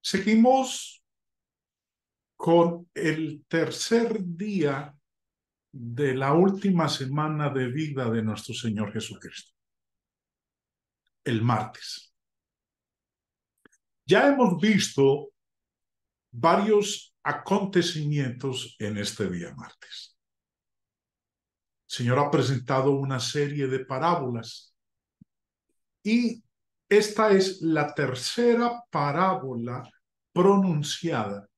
Seguimos con el tercer día de la última semana de vida de nuestro Señor Jesucristo, el martes. Ya hemos visto varios acontecimientos en este día martes. El Señor ha presentado una serie de parábolas y esta es la tercera parábola pronunciada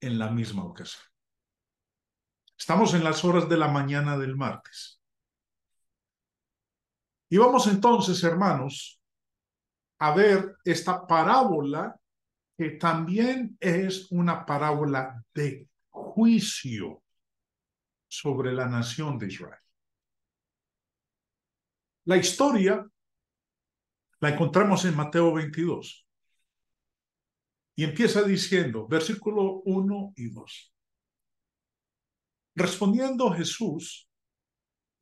en la misma ocasión. Estamos en las horas de la mañana del martes. Y vamos entonces, hermanos, a ver esta parábola que también es una parábola de juicio sobre la nación de Israel. La historia la encontramos en Mateo 22. Y empieza diciendo, versículo 1 y 2. Respondiendo Jesús,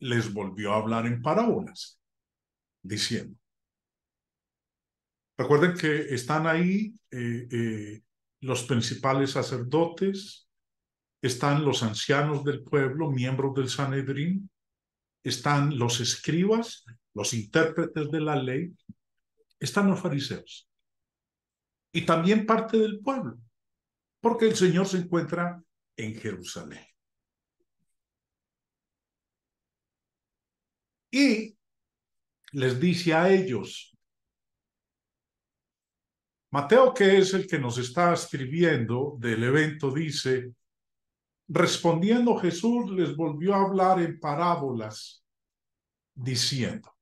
les volvió a hablar en parábolas, diciendo. Recuerden que están ahí eh, eh, los principales sacerdotes, están los ancianos del pueblo, miembros del Sanedrín, están los escribas, los intérpretes de la ley, están los fariseos y también parte del pueblo, porque el Señor se encuentra en Jerusalén. Y les dice a ellos, Mateo, que es el que nos está escribiendo del evento, dice, respondiendo Jesús les volvió a hablar en parábolas, diciendo,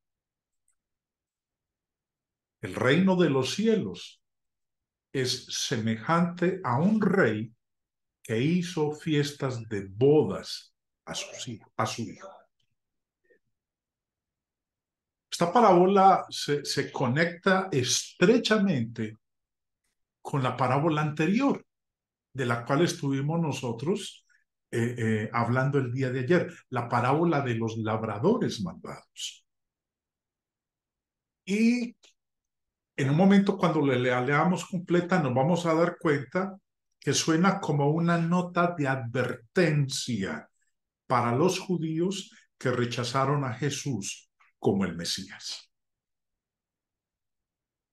el reino de los cielos es semejante a un rey que hizo fiestas de bodas a su, hijo. Esta parábola se, conecta estrechamente con la parábola anterior, de la cual estuvimos nosotros eh, eh, hablando el día de ayer, la parábola de los labradores malvados. Y en un momento cuando le, leamos completa nos vamos a dar cuenta que suena como una nota de advertencia para los judíos que rechazaron a Jesús como el Mesías.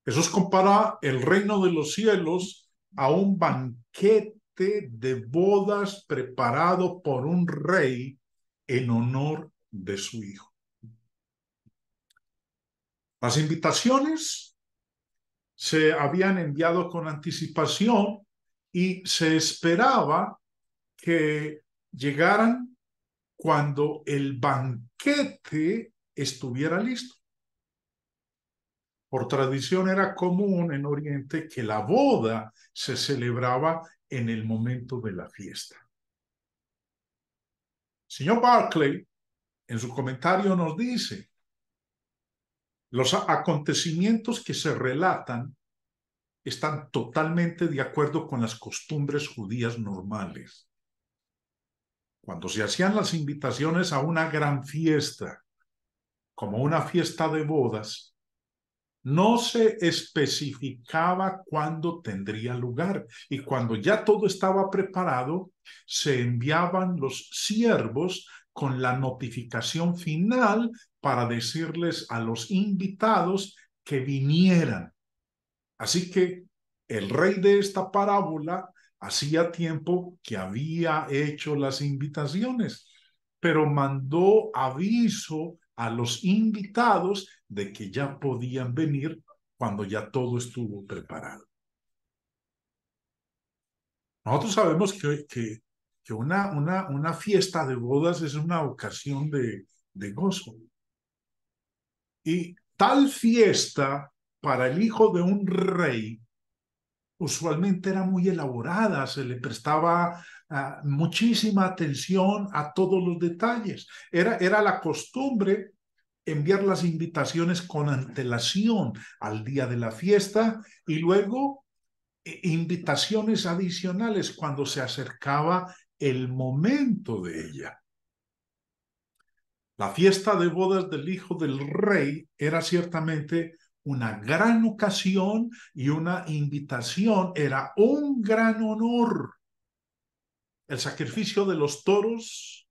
Jesús compara el reino de los cielos a un banquete de bodas preparado por un rey en honor de su hijo. Las invitaciones se habían enviado con anticipación y se esperaba que llegaran cuando el banquete estuviera listo. Por tradición era común en Oriente que la boda se celebraba en el momento de la fiesta. señor Barclay en su comentario nos dice, los acontecimientos que se relatan están totalmente de acuerdo con las costumbres judías normales. Cuando se hacían las invitaciones a una gran fiesta, como una fiesta de bodas, no se especificaba cuándo tendría lugar y cuando ya todo estaba preparado, se enviaban los siervos con la notificación final para decirles a los invitados que vinieran. Así que el rey de esta parábola hacía tiempo que había hecho las invitaciones, pero mandó aviso a los invitados de que ya podían venir cuando ya todo estuvo preparado. Nosotros sabemos que, que que una, una, una fiesta de bodas es una ocasión de, de gozo. Y tal fiesta para el hijo de un rey usualmente era muy elaborada, se le prestaba ah, muchísima atención a todos los detalles. Era, era la costumbre enviar las invitaciones con antelación al día de la fiesta y luego eh, invitaciones adicionales cuando se acercaba el momento de ella. La fiesta de bodas del hijo del rey era ciertamente una gran ocasión y una invitación, era un gran honor. El sacrificio de los toros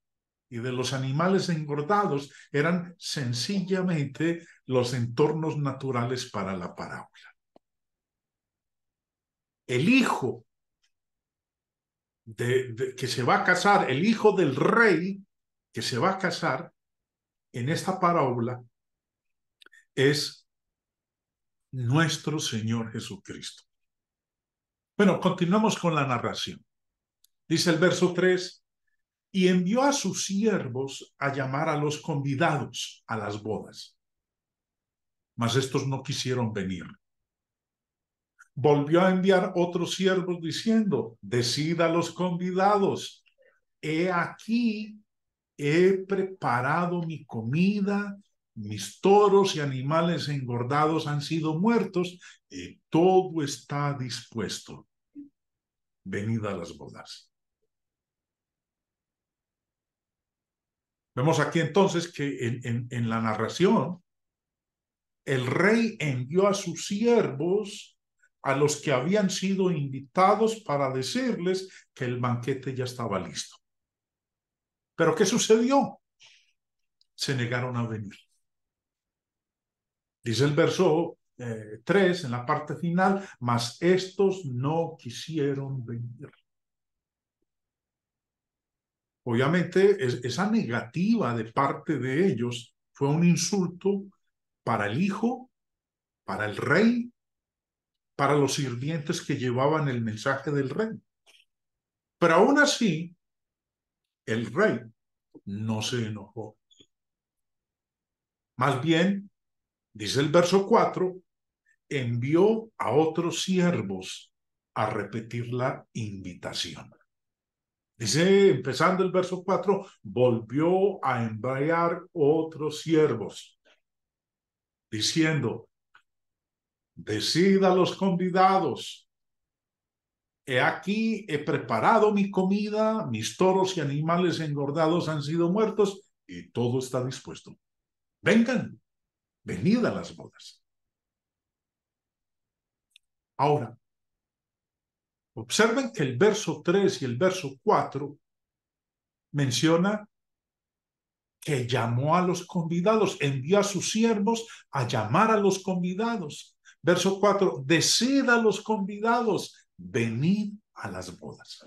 y de los animales engordados eran sencillamente los entornos naturales para la parábola. El hijo de, que se va a casar, el hijo del rey que se va a casar en esta parábola es nuestro Señor Jesucristo. Bueno, continuamos con la narración. Dice el verso 3, y envió a sus siervos a llamar a los convidados a las bodas. Mas estos no quisieron venir volvió a enviar otros siervos diciendo, decida los convidados, he aquí, he preparado mi comida, mis toros y animales engordados han sido muertos y todo está dispuesto. Venid a las bodas. Vemos aquí entonces que en la narración, el rey envió a sus siervos a los que habían sido invitados para decirles que el banquete ya estaba listo. Pero ¿qué sucedió? Se negaron a venir. Dice el verso 3 eh, en la parte final, mas estos no quisieron venir. Obviamente esa negativa de parte de ellos fue un insulto para el hijo, para el rey para los sirvientes que llevaban el mensaje del rey. Pero aún así, el rey no se enojó. Más bien, dice el verso 4, envió a otros siervos a repetir la invitación. Dice, empezando el verso 4, volvió a enviar otros siervos, diciendo, Decida a los convidados, he aquí, he preparado mi comida, mis toros y animales engordados han sido muertos y todo está dispuesto. Vengan, venid a las bodas. Ahora, observen que el verso 3 y el verso 4 menciona que llamó a los convidados, envió a sus siervos a llamar a los convidados. Verso 4, decid a los convidados, venid a las bodas.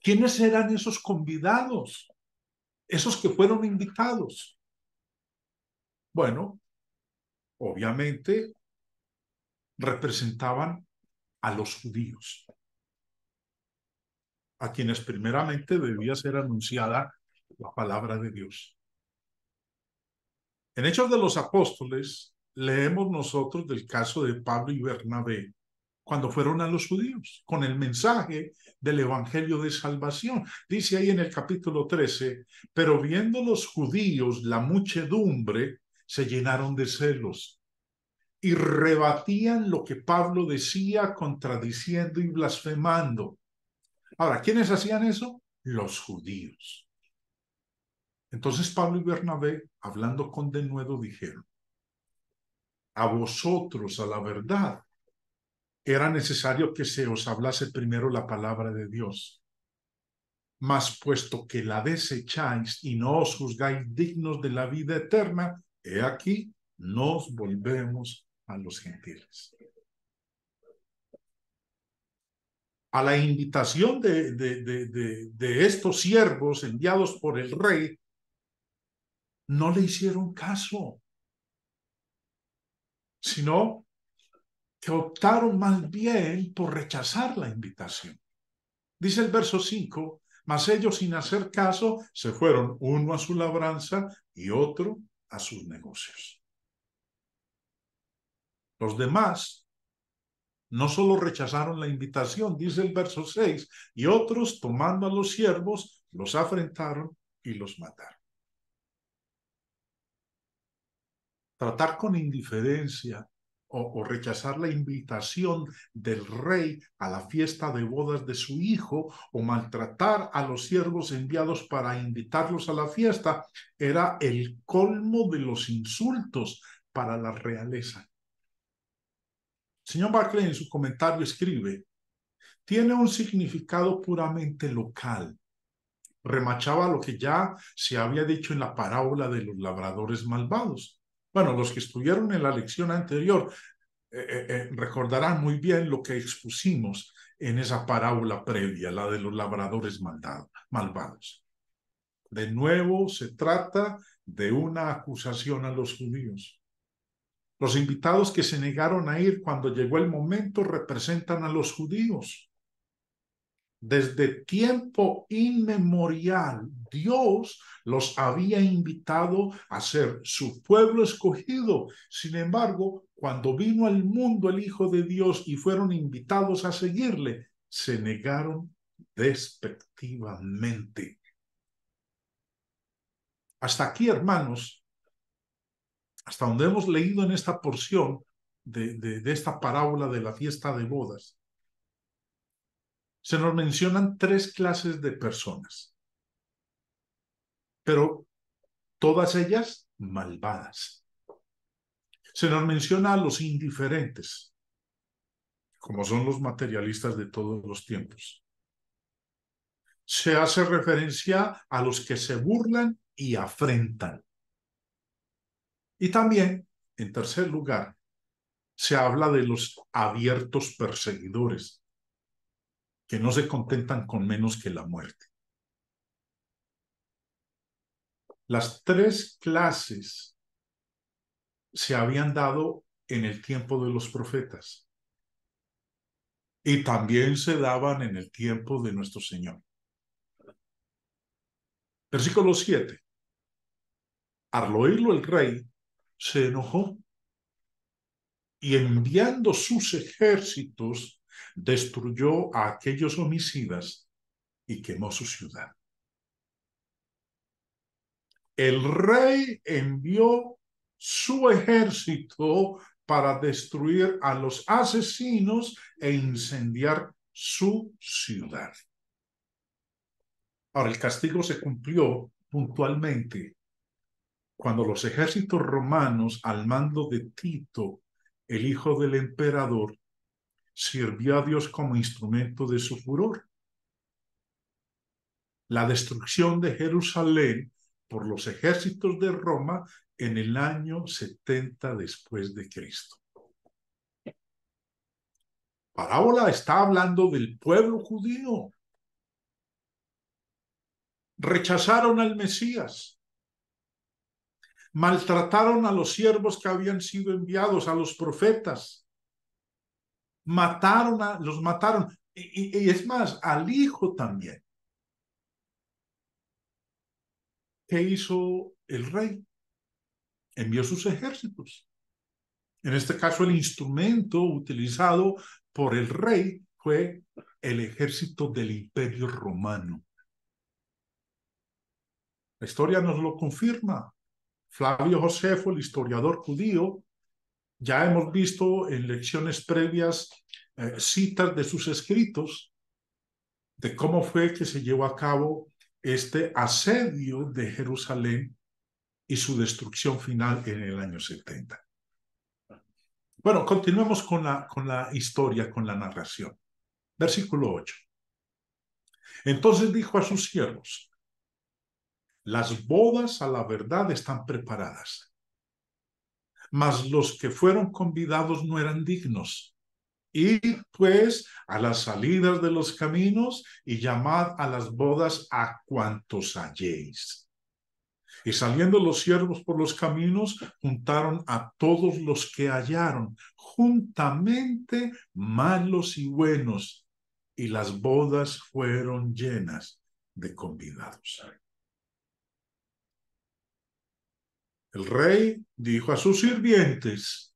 ¿Quiénes eran esos convidados? Esos que fueron invitados. Bueno, obviamente representaban a los judíos, a quienes primeramente debía ser anunciada la palabra de Dios. En Hechos de los Apóstoles, leemos nosotros del caso de Pablo y Bernabé cuando fueron a los judíos con el mensaje del Evangelio de Salvación. Dice ahí en el capítulo 13, pero viendo los judíos la muchedumbre, se llenaron de celos y rebatían lo que Pablo decía contradiciendo y blasfemando. Ahora, ¿quiénes hacían eso? Los judíos. Entonces Pablo y Bernabé, hablando con denuedo, dijeron, a vosotros a la verdad, era necesario que se os hablase primero la palabra de Dios. Mas puesto que la desecháis y no os juzgáis dignos de la vida eterna, he aquí, nos volvemos a los gentiles. A la invitación de, de, de estos siervos enviados por el rey, no le hicieron caso sino que optaron más bien por rechazar la invitación. Dice el verso 5, mas ellos sin hacer caso se fueron uno a su labranza y otro a sus negocios. Los demás no solo rechazaron la invitación, dice el verso 6, y otros tomando a los siervos los afrentaron y los mataron. tratar con indiferencia o, rechazar la invitación del rey a la fiesta de bodas de su hijo o maltratar a los siervos enviados para invitarlos a la fiesta era el colmo de los insultos para la realeza. Señor Barclay en su comentario escribe, tiene un significado puramente local. Remachaba lo que ya se había dicho en la parábola de los labradores malvados bueno, los que estuvieron en la lección anterior eh, eh, eh, recordarán muy bien lo que expusimos en esa parábola previa, la de los labradores malvados. De nuevo se trata de una acusación a los judíos. Los invitados que se negaron a ir cuando llegó el momento representan a los judíos. Desde tiempo inmemorial, Dios los había invitado a ser su pueblo escogido. Sin embargo, cuando vino al mundo el Hijo de Dios y fueron invitados a seguirle, se negaron despectivamente. Hasta aquí, hermanos, hasta donde hemos leído en esta porción de, esta parábola de la fiesta de bodas se nos mencionan tres clases de personas, pero todas ellas malvadas. Se nos menciona a los indiferentes, como son los materialistas de todos los tiempos. Se hace referencia a los que se burlan y afrentan. Y también, en tercer lugar, se habla de los abiertos perseguidores, que no se contentan con menos que la muerte. Las tres clases se habían dado en el tiempo de los profetas y también se daban en el tiempo de nuestro Señor. Versículo 7. Al oírlo el rey se enojó y enviando sus ejércitos destruyó a aquellos homicidas y quemó su ciudad. El rey envió su ejército para destruir a los asesinos e incendiar su ciudad. Ahora, el castigo se cumplió puntualmente cuando los ejércitos romanos al mando de Tito, el hijo del emperador, sirvió a Dios como instrumento de su furor. La destrucción de Jerusalén por los ejércitos de Roma en el año 70 después de Cristo. Parábola está hablando del pueblo judío. Rechazaron al Mesías. Maltrataron a los siervos que habían sido enviados, a los profetas mataron a, los mataron, y, es más, al hijo también. ¿Qué hizo el rey? Envió sus ejércitos. En este caso, el instrumento utilizado por el rey fue el ejército del imperio romano. La historia nos lo confirma. Flavio Josefo, el historiador judío, ya hemos visto en lecciones previas eh, citas de sus escritos de cómo fue que se llevó a cabo este asedio de Jerusalén y su destrucción final en el año 70. Bueno, continuemos con la, con la historia, con la narración. Versículo 8. Entonces dijo a sus siervos, las bodas a la verdad están preparadas, mas los que fueron convidados no eran dignos. Y pues a las salidas de los caminos y llamad a las bodas a cuantos halléis. Y saliendo los siervos por los caminos, juntaron a todos los que hallaron, juntamente malos y buenos, y las bodas fueron llenas de convidados. El rey dijo a sus sirvientes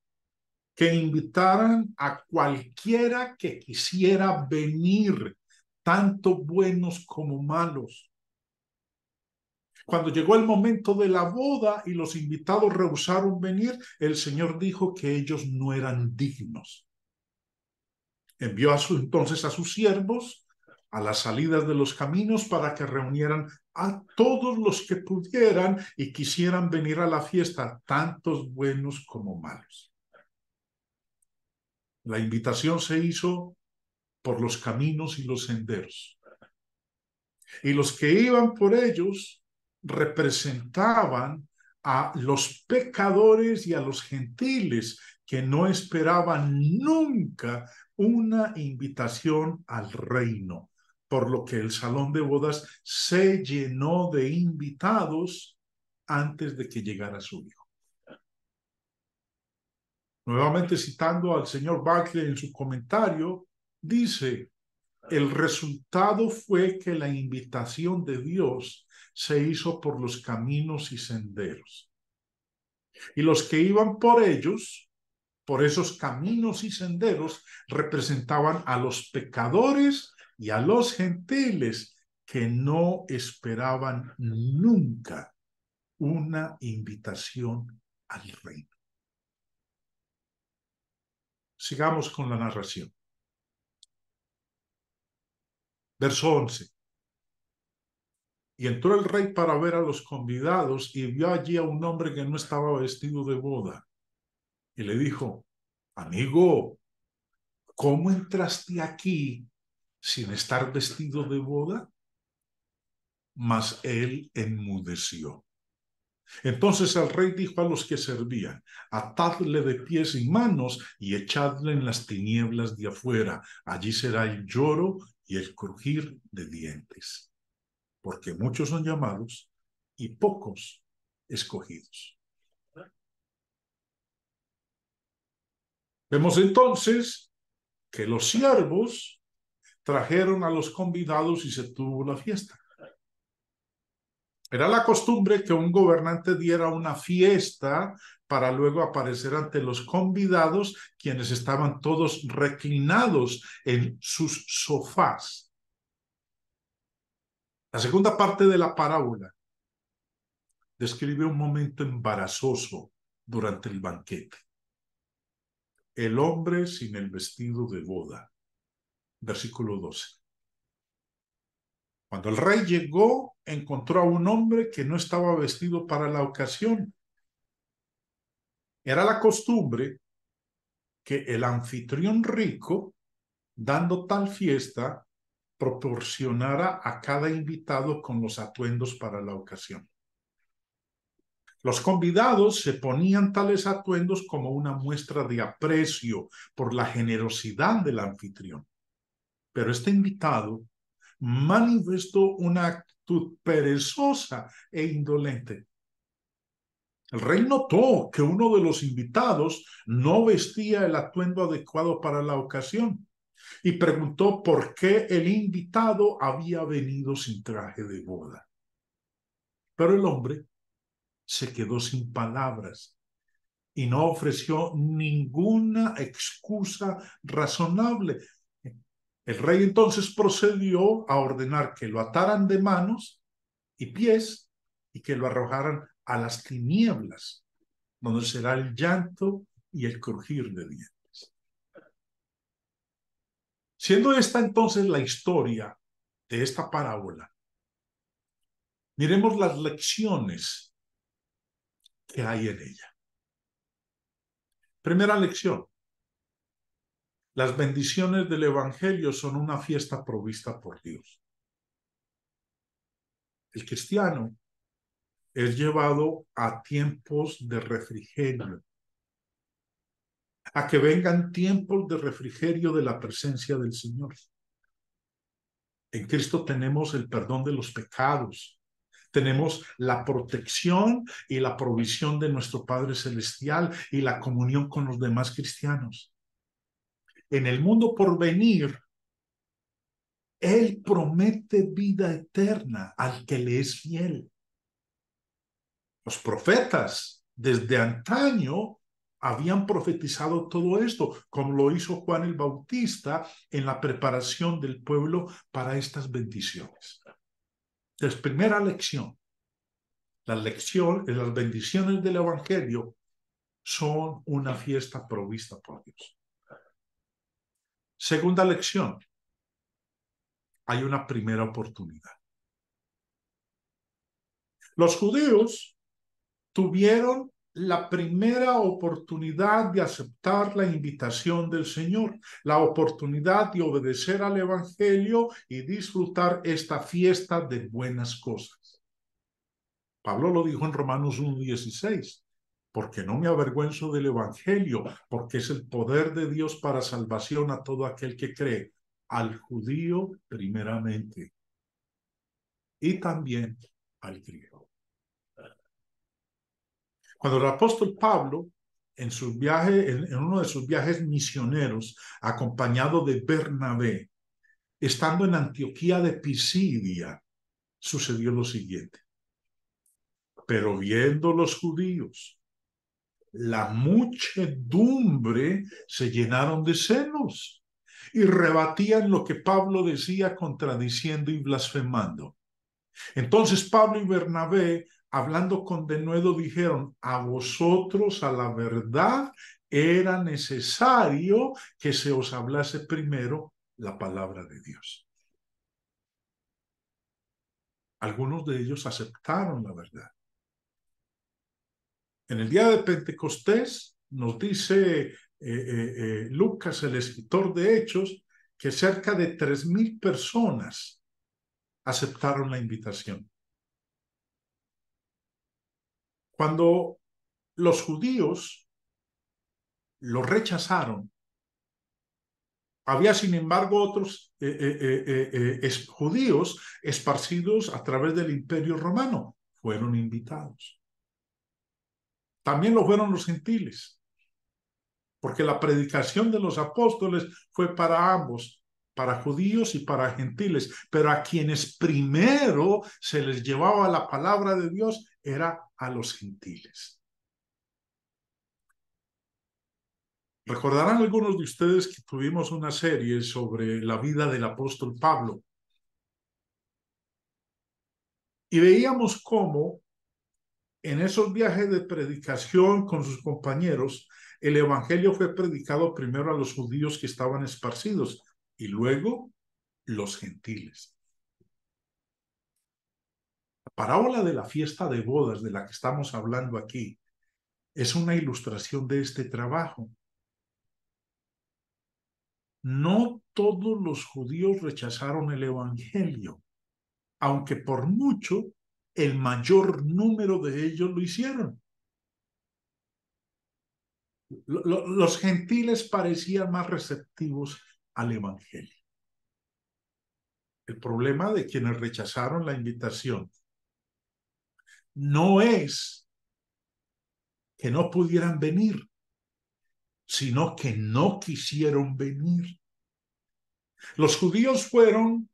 que invitaran a cualquiera que quisiera venir, tanto buenos como malos. Cuando llegó el momento de la boda y los invitados rehusaron venir, el Señor dijo que ellos no eran dignos. Envió a entonces a sus siervos a las salidas de los caminos para que reunieran a todos los que pudieran y quisieran venir a la fiesta, tantos buenos como malos. La invitación se hizo por los caminos y los senderos. Y los que iban por ellos representaban a los pecadores y a los gentiles que no esperaban nunca una invitación al reino por lo que el salón de bodas se llenó de invitados antes de que llegara su hijo. Nuevamente citando al señor Buckley en su comentario, dice, el resultado fue que la invitación de Dios se hizo por los caminos y senderos. Y los que iban por ellos, por esos caminos y senderos, representaban a los pecadores y a los gentiles que no esperaban nunca una invitación al reino. Sigamos con la narración. Verso 11. Y entró el rey para ver a los convidados y vio allí a un hombre que no estaba vestido de boda. Y le dijo, amigo, ¿cómo entraste aquí sin estar vestido de boda? Mas él enmudeció. Entonces el rey dijo a los que servían, atadle de pies y manos y echadle en las tinieblas de afuera. Allí será el lloro y el crujir de dientes. Porque muchos son llamados y pocos escogidos. Vemos entonces que los siervos trajeron a los convidados y se tuvo la fiesta. Era la costumbre que un gobernante diera una fiesta para luego aparecer ante los convidados, quienes estaban todos reclinados en sus sofás. La segunda parte de la parábola describe un momento embarazoso durante el banquete. El hombre sin el vestido de boda versículo 12. Cuando el rey llegó, encontró a un hombre que no estaba vestido para la ocasión. Era la costumbre que el anfitrión rico, dando tal fiesta, proporcionara a cada invitado con los atuendos para la ocasión. Los convidados se ponían tales atuendos como una muestra de aprecio por la generosidad del anfitrión. Pero este invitado manifestó una actitud perezosa e indolente. El rey notó que uno de los invitados no vestía el atuendo adecuado para la ocasión y preguntó por qué el invitado había venido sin traje de boda. Pero el hombre se quedó sin palabras y no ofreció ninguna excusa razonable, el rey entonces procedió a ordenar que lo ataran de manos y pies y que lo arrojaran a las tinieblas, donde será el llanto y el crujir de dientes. Siendo esta entonces la historia de esta parábola, miremos las lecciones que hay en ella. Primera lección, las bendiciones del Evangelio son una fiesta provista por Dios. El cristiano es llevado a tiempos de refrigerio, a que vengan tiempos de refrigerio de la presencia del Señor. En Cristo tenemos el perdón de los pecados, tenemos la protección y la provisión de nuestro Padre Celestial y la comunión con los demás cristianos en el mundo por venir, Él promete vida eterna al que le es fiel. Los profetas desde antaño habían profetizado todo esto, como lo hizo Juan el Bautista en la preparación del pueblo para estas bendiciones. Es primera lección. La lección, las bendiciones del Evangelio son una fiesta provista por Dios. Segunda lección. Hay una primera oportunidad. Los judíos tuvieron la primera oportunidad de aceptar la invitación del Señor, la oportunidad de obedecer al Evangelio y disfrutar esta fiesta de buenas cosas. Pablo lo dijo en Romanos 1.16 porque no me avergüenzo del Evangelio, porque es el poder de Dios para salvación a todo aquel que cree, al judío primeramente y también al griego. Cuando el apóstol Pablo, en, en uno de sus viajes misioneros, acompañado de Bernabé, estando en Antioquía de Pisidia, sucedió lo siguiente. Pero viendo los judíos la muchedumbre se llenaron de senos y rebatían lo que Pablo decía contradiciendo y blasfemando. Entonces Pablo y Bernabé, hablando con denuedo, dijeron, a vosotros a la verdad era necesario que se os hablase primero la palabra de Dios. Algunos de ellos aceptaron la verdad en el día de Pentecostés nos dice eh, eh, eh, Lucas, el escritor de Hechos, que cerca de 3.000 personas aceptaron la invitación. Cuando los judíos lo rechazaron, había, sin embargo, otros judíos esparcidos a través del imperio romano. Fueron invitados. También lo fueron los gentiles, porque la predicación de los apóstoles fue para ambos, para judíos y para gentiles, pero a quienes primero se les llevaba la palabra de Dios era a los gentiles. Recordarán algunos de ustedes que tuvimos una serie sobre la vida del apóstol Pablo. Y veíamos cómo en esos viajes de predicación con sus compañeros, el Evangelio fue predicado primero a los judíos que estaban esparcidos y luego los gentiles. La parábola de la fiesta de bodas de la que estamos hablando aquí es una ilustración de este trabajo. No todos los judíos rechazaron el Evangelio, aunque por mucho el mayor número de ellos lo hicieron. Los gentiles parecían más receptivos al Evangelio. El problema de quienes rechazaron la invitación no es que no pudieran venir, sino que no quisieron venir. Los judíos fueron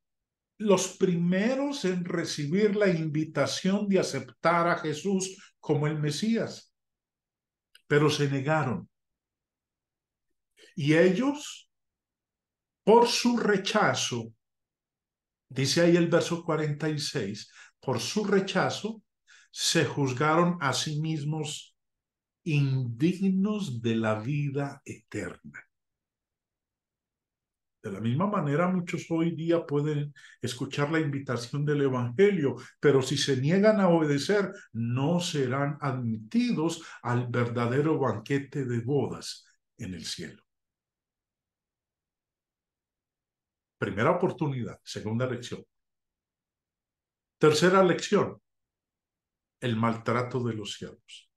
los primeros en recibir la invitación de aceptar a Jesús como el Mesías, pero se negaron. Y ellos, por su rechazo, dice ahí el verso 46, por su rechazo, se juzgaron a sí mismos indignos de la vida eterna. De la misma manera, muchos hoy día pueden escuchar la invitación del Evangelio, pero si se niegan a obedecer, no serán admitidos al verdadero banquete de bodas en el cielo. Primera oportunidad, segunda lección. Tercera lección, el maltrato de los siervos.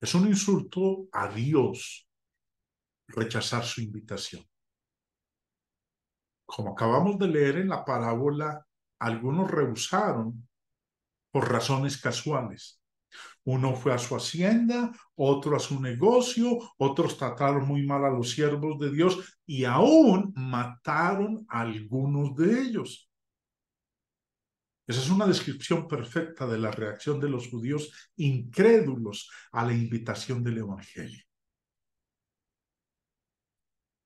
Es un insulto a Dios rechazar su invitación. Como acabamos de leer en la parábola, algunos rehusaron por razones casuales. Uno fue a su hacienda, otro a su negocio, otros trataron muy mal a los siervos de Dios y aún mataron a algunos de ellos. Esa es una descripción perfecta de la reacción de los judíos incrédulos a la invitación del Evangelio.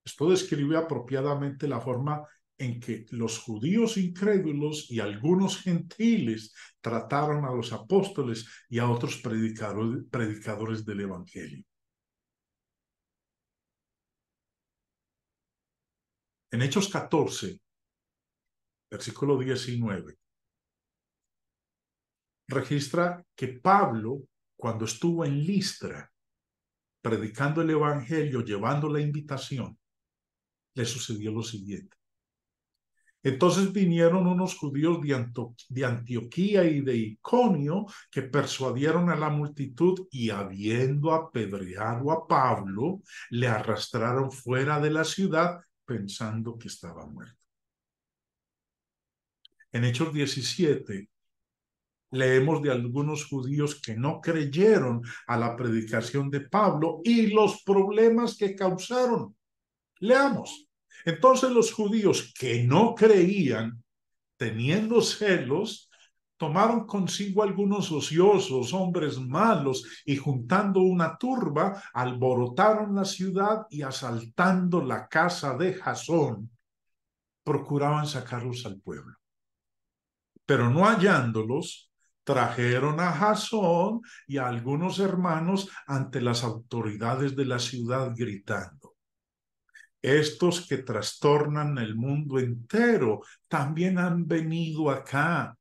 Esto describe apropiadamente la forma en que los judíos incrédulos y algunos gentiles trataron a los apóstoles y a otros predicadores, del Evangelio. En Hechos 14, versículo 19, registra que Pablo, cuando estuvo en Listra, predicando el Evangelio, llevando la invitación, le sucedió lo siguiente. Entonces vinieron unos judíos de, Antioquía y de Iconio que persuadieron a la multitud y habiendo apedreado a Pablo, le arrastraron fuera de la ciudad pensando que estaba muerto. En Hechos 17 leemos de algunos judíos que no creyeron a la predicación de Pablo y los problemas que causaron. Leamos. Entonces los judíos que no creían, teniendo celos, tomaron consigo algunos ociosos, hombres malos, y juntando una turba, alborotaron la ciudad y asaltando la casa de Jasón, procuraban sacarlos al pueblo. Pero no hallándolos, trajeron a Jasón y a algunos hermanos ante las autoridades de la ciudad gritando estos que trastornan el mundo entero también han venido acá,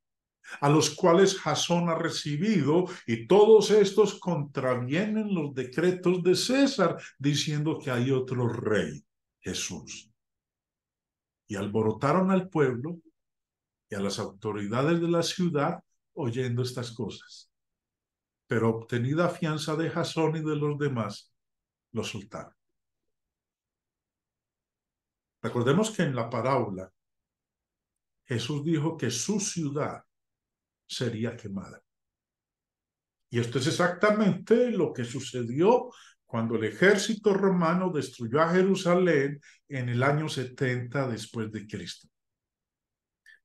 a los cuales Jasón ha recibido, y todos estos contravienen los decretos de César, diciendo que hay otro rey, Jesús. Y alborotaron al pueblo y a las autoridades de la ciudad oyendo estas cosas. Pero obtenida fianza de Jasón y de los demás, lo soltaron. Recordemos que en la parábola Jesús dijo que su ciudad sería quemada. Y esto es exactamente lo que sucedió cuando el ejército romano destruyó a Jerusalén en el año 70 después de Cristo.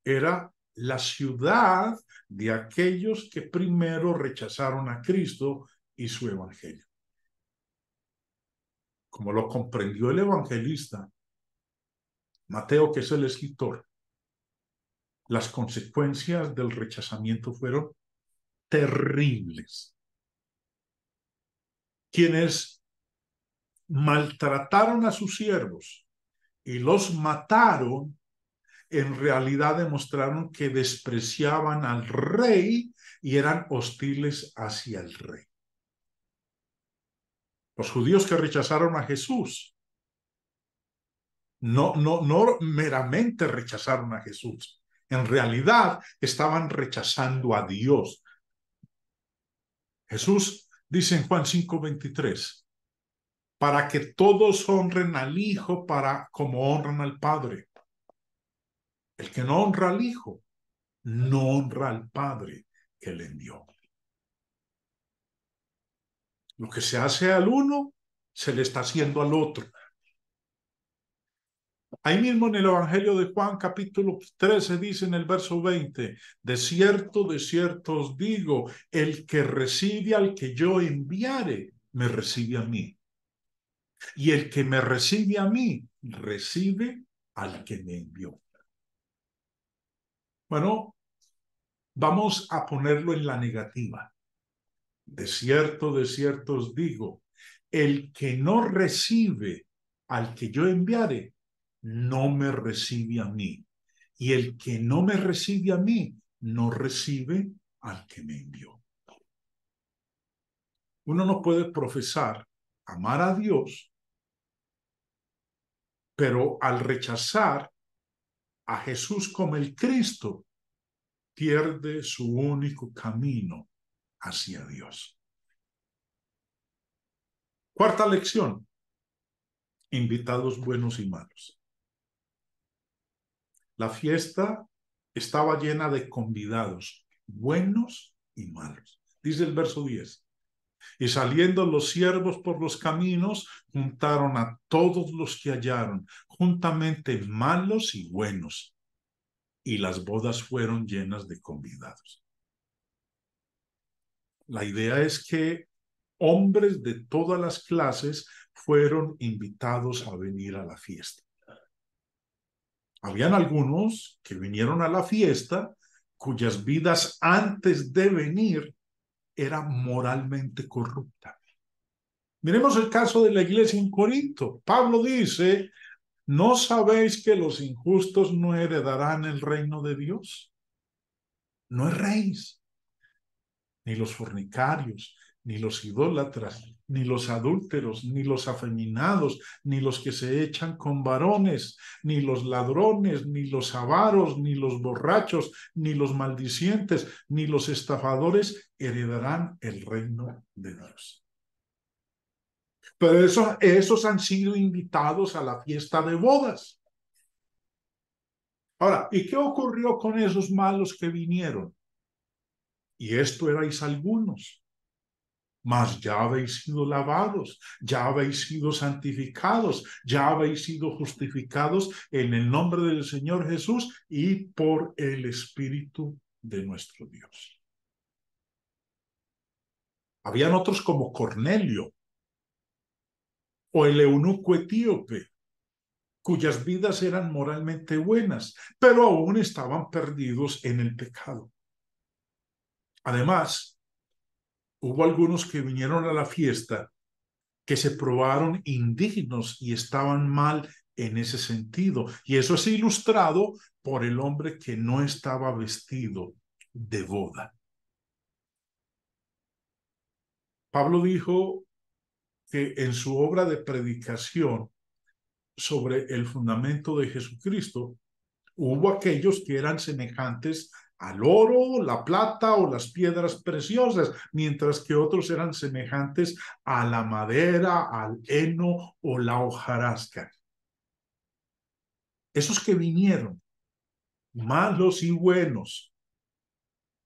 Era la ciudad de aquellos que primero rechazaron a Cristo y su evangelio. Como lo comprendió el evangelista, Mateo, que es el escritor, las consecuencias del rechazamiento fueron terribles. Quienes maltrataron a sus siervos y los mataron, en realidad demostraron que despreciaban al rey y eran hostiles hacia el rey. Los judíos que rechazaron a Jesús no, no, no meramente rechazaron a Jesús, en realidad estaban rechazando a Dios. Jesús dice en Juan 5:23, para que todos honren al Hijo para como honran al Padre. El que no honra al Hijo, no honra al Padre que le envió. Lo que se hace al uno, se le está haciendo al otro. Ahí mismo en el Evangelio de Juan capítulo 13 dice en el verso 20, de cierto, de cierto os digo, el que recibe al que yo enviare, me recibe a mí. Y el que me recibe a mí, recibe al que me envió. Bueno, vamos a ponerlo en la negativa. De cierto, de cierto os digo, el que no recibe al que yo enviare, no me recibe a mí. Y el que no me recibe a mí, no recibe al que me envió. Uno no puede profesar amar a Dios, pero al rechazar a Jesús como el Cristo, pierde su único camino hacia Dios. Cuarta lección. Invitados buenos y malos. La fiesta estaba llena de convidados, buenos y malos. Dice el verso 10. Y saliendo los siervos por los caminos, juntaron a todos los que hallaron, juntamente malos y buenos. Y las bodas fueron llenas de convidados. La idea es que hombres de todas las clases fueron invitados a venir a la fiesta. Habían algunos que vinieron a la fiesta cuyas vidas antes de venir eran moralmente corruptas. Miremos el caso de la iglesia en Corinto. Pablo dice, ¿no sabéis que los injustos no heredarán el reino de Dios? No erréis, ni los fornicarios, ni los idólatras, ni los adúlteros, ni los afeminados, ni los que se echan con varones, ni los ladrones, ni los avaros, ni los borrachos, ni los maldicientes, ni los estafadores heredarán el reino de Dios. Pero esos, esos han sido invitados a la fiesta de bodas. Ahora, ¿y qué ocurrió con esos malos que vinieron? Y esto erais algunos mas ya habéis sido lavados, ya habéis sido santificados, ya habéis sido justificados en el nombre del Señor Jesús y por el Espíritu de nuestro Dios. Habían otros como Cornelio o el eunuco etíope, cuyas vidas eran moralmente buenas, pero aún estaban perdidos en el pecado. Además, hubo algunos que vinieron a la fiesta que se probaron indignos y estaban mal en ese sentido. Y eso es ilustrado por el hombre que no estaba vestido de boda. Pablo dijo que en su obra de predicación sobre el fundamento de Jesucristo, hubo aquellos que eran semejantes al oro, la plata o las piedras preciosas, mientras que otros eran semejantes a la madera, al heno o la hojarasca. Esos que vinieron, malos y buenos,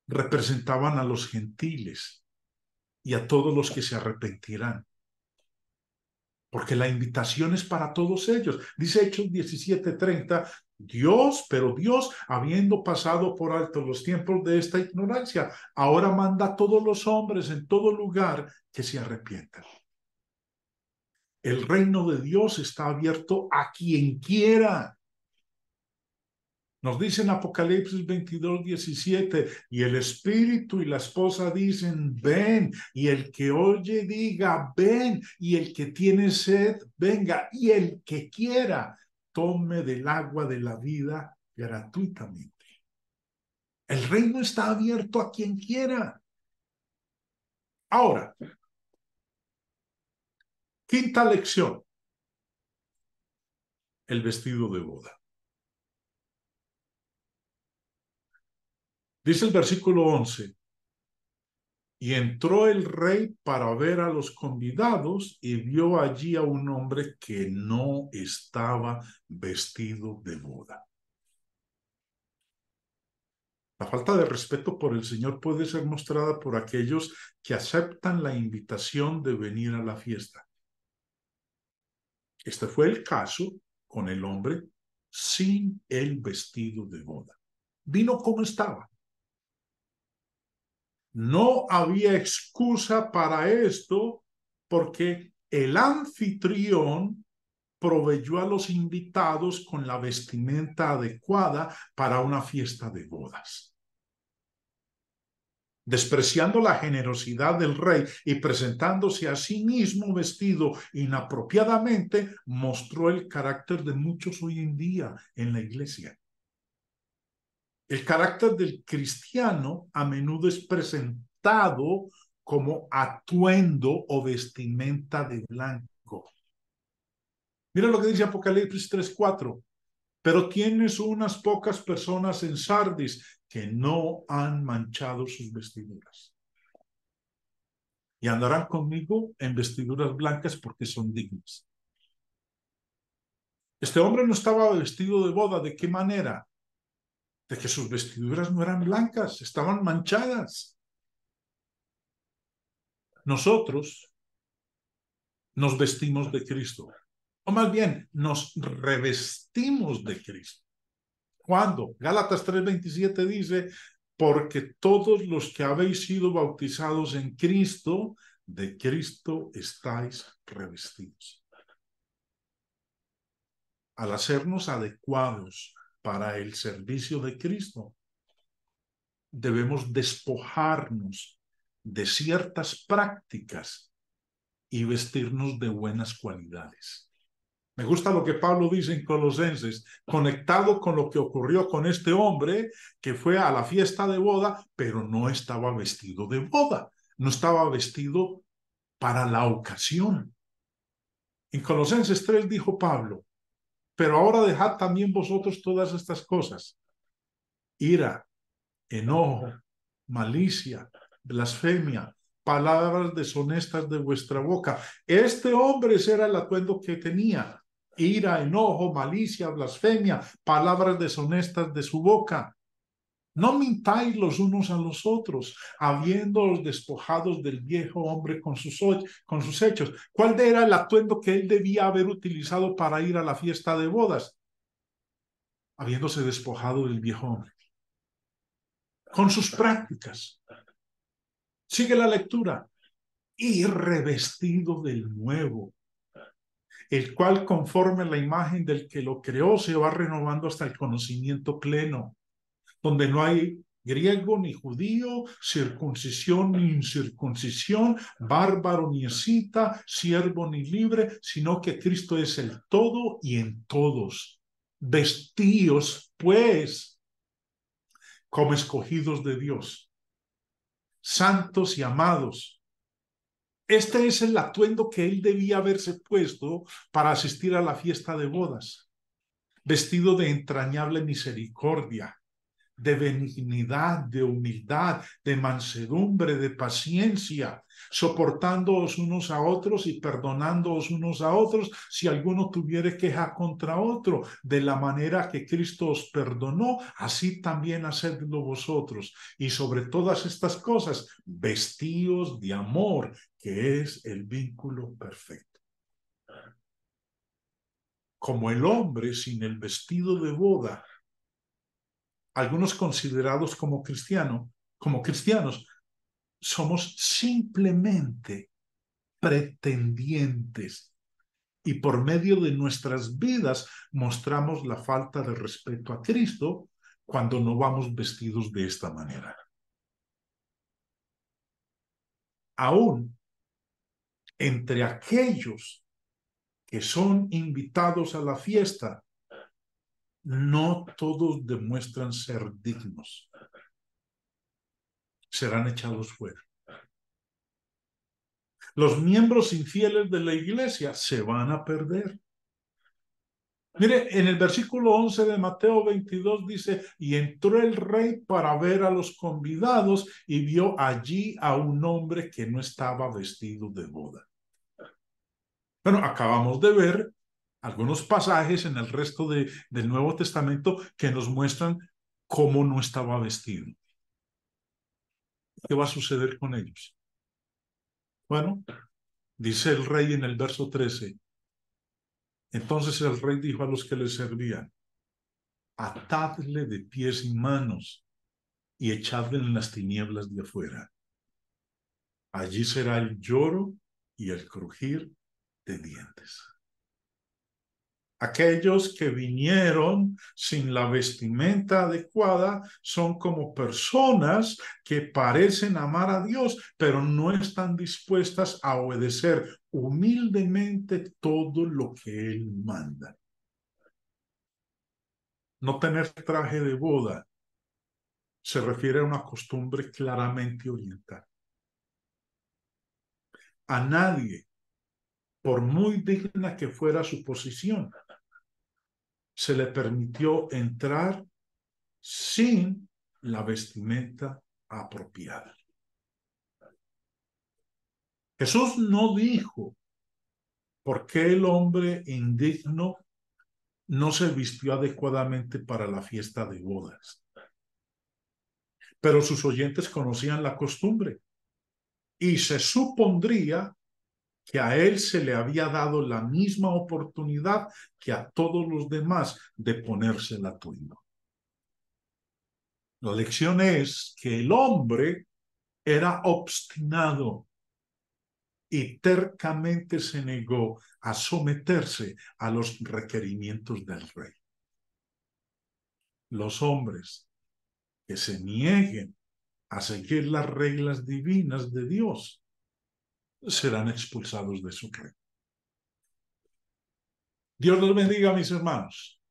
representaban a los gentiles y a todos los que se arrepentirán. Porque la invitación es para todos ellos. Dice Hechos 17:30, Dios, pero Dios, habiendo pasado por alto los tiempos de esta ignorancia, ahora manda a todos los hombres en todo lugar que se arrepientan. El reino de Dios está abierto a quien quiera. Nos dice Apocalipsis 22, 17, y el espíritu y la esposa dicen, ven, y el que oye diga, ven, y el que tiene sed, venga, y el que quiera tome del agua de la vida gratuitamente. El reino está abierto a quien quiera. Ahora, quinta lección, el vestido de boda. Dice el versículo 11, y entró el rey para ver a los convidados y vio allí a un hombre que no estaba vestido de boda. La falta de respeto por el Señor puede ser mostrada por aquellos que aceptan la invitación de venir a la fiesta. Este fue el caso con el hombre sin el vestido de boda. Vino como estaba, no había excusa para esto porque el anfitrión proveyó a los invitados con la vestimenta adecuada para una fiesta de bodas. Despreciando la generosidad del rey y presentándose a sí mismo vestido inapropiadamente, mostró el carácter de muchos hoy en día en la iglesia. El carácter del cristiano a menudo es presentado como atuendo o vestimenta de blanco. Mira lo que dice Apocalipsis 3:4. Pero tienes unas pocas personas en Sardis que no han manchado sus vestiduras. Y andarán conmigo en vestiduras blancas porque son dignas. Este hombre no estaba vestido de boda. ¿De qué manera? de que sus vestiduras no eran blancas, estaban manchadas. Nosotros nos vestimos de Cristo, o más bien nos revestimos de Cristo. ¿Cuándo? Gálatas 3:27 dice, porque todos los que habéis sido bautizados en Cristo, de Cristo estáis revestidos. Al hacernos adecuados para el servicio de Cristo. Debemos despojarnos de ciertas prácticas y vestirnos de buenas cualidades. Me gusta lo que Pablo dice en Colosenses, conectado con lo que ocurrió con este hombre que fue a la fiesta de boda, pero no estaba vestido de boda, no estaba vestido para la ocasión. En Colosenses 3 dijo Pablo, pero ahora dejad también vosotros todas estas cosas. Ira, enojo, malicia, blasfemia, palabras deshonestas de vuestra boca. Este hombre será era el atuendo que tenía. Ira, enojo, malicia, blasfemia, palabras deshonestas de su boca. No mintáis los unos a los otros, habiéndolos despojados del viejo hombre con sus, con sus hechos. ¿Cuál era el atuendo que él debía haber utilizado para ir a la fiesta de bodas? Habiéndose despojado del viejo hombre. Con sus prácticas. Sigue la lectura. Y revestido del nuevo, el cual conforme la imagen del que lo creó se va renovando hasta el conocimiento pleno donde no hay griego ni judío, circuncisión ni incircuncisión, bárbaro ni escita, siervo ni libre, sino que Cristo es el todo y en todos. Vestidos, pues, como escogidos de Dios, santos y amados. Este es el atuendo que él debía haberse puesto para asistir a la fiesta de bodas, vestido de entrañable misericordia, de benignidad, de humildad, de mansedumbre, de paciencia, soportándoos unos a otros y perdonándoos unos a otros si alguno tuviere queja contra otro, de la manera que Cristo os perdonó, así también hacedlo vosotros. Y sobre todas estas cosas, vestidos de amor, que es el vínculo perfecto. Como el hombre sin el vestido de boda algunos considerados como cristianos, como cristianos, somos simplemente pretendientes y por medio de nuestras vidas mostramos la falta de respeto a Cristo cuando no vamos vestidos de esta manera. Aún entre aquellos que son invitados a la fiesta no todos demuestran ser dignos. Serán echados fuera. Los miembros infieles de la iglesia se van a perder. Mire, en el versículo 11 de Mateo 22 dice, y entró el rey para ver a los convidados y vio allí a un hombre que no estaba vestido de boda. Bueno, acabamos de ver algunos pasajes en el resto de, del Nuevo Testamento que nos muestran cómo no estaba vestido. ¿Qué va a suceder con ellos? Bueno, dice el rey en el verso 13. Entonces el rey dijo a los que le servían, atadle de pies y manos y echadle en las tinieblas de afuera. Allí será el lloro y el crujir de dientes. Aquellos que vinieron sin la vestimenta adecuada son como personas que parecen amar a Dios, pero no están dispuestas a obedecer humildemente todo lo que Él manda. No tener traje de boda se refiere a una costumbre claramente oriental. A nadie, por muy digna que fuera su posición, se le permitió entrar sin la vestimenta apropiada. Jesús no dijo por qué el hombre indigno no se vistió adecuadamente para la fiesta de bodas. Pero sus oyentes conocían la costumbre y se supondría que a él se le había dado la misma oportunidad que a todos los demás de ponerse la tuya. La lección es que el hombre era obstinado y tercamente se negó a someterse a los requerimientos del rey. Los hombres que se nieguen a seguir las reglas divinas de Dios serán expulsados de su casa. Dios los bendiga, mis hermanos.